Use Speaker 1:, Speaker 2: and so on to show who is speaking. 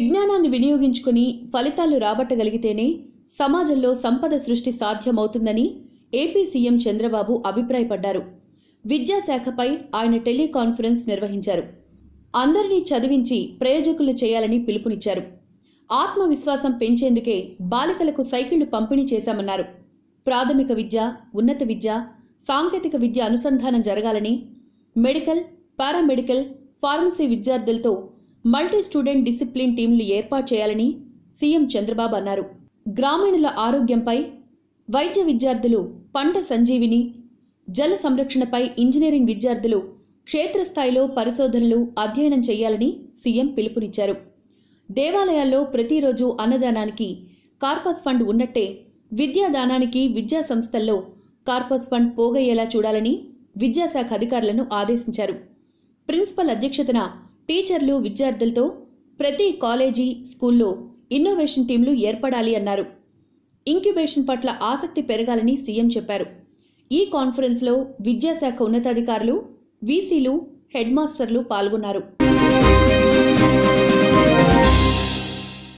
Speaker 1: విజ్ఞానాన్ని వినియోగించుకుని ఫలితాలు రాబట్టగలిగితేనే సమాజంలో సంపద సృష్టి సాధ్యమవుతుందని ఏపీ సీఎం చంద్రబాబు అభిప్రాయపడ్డారు విద్యాశాఖపై ఆయన టెలికాన్ఫరెన్స్ నిర్వహించారు అందరినీ చదివించి ప్రయోజకులు చేయాలని పిలుపునిచ్చారు ఆత్మవిశ్వాసం పెంచేందుకే బాలికలకు సైకిళ్లు పంపిణీ చేశామన్నారు ప్రాథమిక విద్య ఉన్నత విద్య సాంకేతిక విద్య అనుసంధానం జరగాలని మెడికల్ పారామెడికల్ ఫార్మసీ విద్యార్థులతో మల్టీ స్టూడెంట్ డిసిప్లిన్ టీంలు ఏర్పాటు చేయాలని సీఎం చంద్రబాబు అన్నారు గ్రామీణుల ఆరోగ్యంపై వైద్య విద్యార్థులు పంట సంజీవిని జల సంరక్షణపై ఇంజనీరింగ్ విద్యార్థులు క్షేత్రస్థాయిలో పరిశోధనలు అధ్యయనం చేయాలని సీఎం పిలుపునిచ్చారు దేవాలయాల్లో ప్రతిరోజు అన్నదానానికి కార్పస్ ఫండ్ ఉన్నట్టే విద్యాదానానికి విద్యా సంస్థల్లో కార్పస్ ఫండ్ పోగయ్యేలా చూడాలని విద్యాశాఖ అధికారులను ఆదేశించారు ప్రిన్సిపల్ అధ్యక్షతన టీచర్లు విద్యార్థులతో ప్రతి కాలేజీ స్కూల్లో ఇన్నోవేషన్ టీంలు ఏర్పడాలి అన్నారు ఇంక్యుబేషన్ పట్ల ఆసక్తి పెరగాలని సీఎం చెప్పారు ఈ కాన్ఫరెన్స్లో విద్యాశాఖ ఉన్నతాధికారులు వీసీలు హెడ్ మాస్టర్లు పాల్గొన్నారు